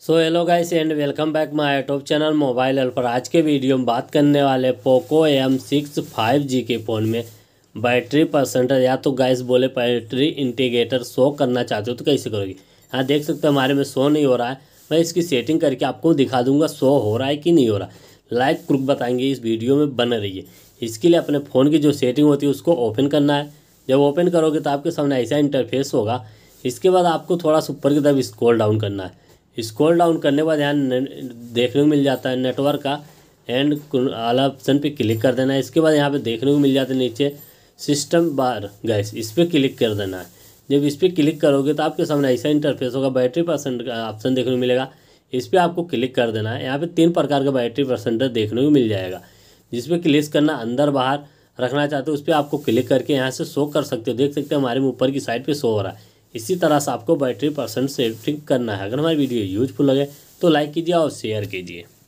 so hello guys and welcome back my YouTube channel mobile पर आज के video में बात करने वाले Poco M six five G के फ़ोन में बैटरी परसेंटेज या तो गाइस बोले बैटरी इंटीग्रेटर शो करना चाहते हो तो कैसे करोगे हाँ देख सकते हो हमारे में शो नहीं हो रहा है मैं इसकी सेटिंग करके आपको दिखा दूंगा शो हो रहा है कि नहीं हो रहा लाइक क्रुक बताएंगे इस वीडियो में बन रही है इसके लिए अपने फ़ोन की जो सेटिंग होती है उसको ओपन करना है जब ओपन करोगे तो आपके सामने ऐसा इंटरफेस होगा इसके बाद आपको थोड़ा सा ऊपर की तरफ स्क्रॉल डाउन करना है स्क्रॉल डाउन करने के बाद यहाँ देखने को मिल जाता है नेटवर्क का एंड आला ऑप्शन पे क्लिक कर देना है इसके बाद यहाँ पे देखने को मिल जाता है नीचे सिस्टम बार गैस इस पर क्लिक कर देना है जब इस पर क्लिक करोगे तो आपके सामने ऐसा इंटरफेस होगा बैटरी परसेंट का ऑप्शन देखने को मिलेगा इस पर आपको क्लिक कर देना है यहाँ पर तीन प्रकार का बैटरी परसेंटर देखने को मिल जाएगा जिस पर क्लिक करना अंदर बाहर रखना चाहते हो उस पर आपको क्लिक करके यहाँ से शो कर सकते हो देख सकते हो हमारे ऊपर की साइड पर शो हो रहा है इसी तरह से आपको बैटरी परसेंट सेटिंग करना है अगर हमारी वीडियो यूजफुल लगे तो लाइक कीजिए और शेयर कीजिए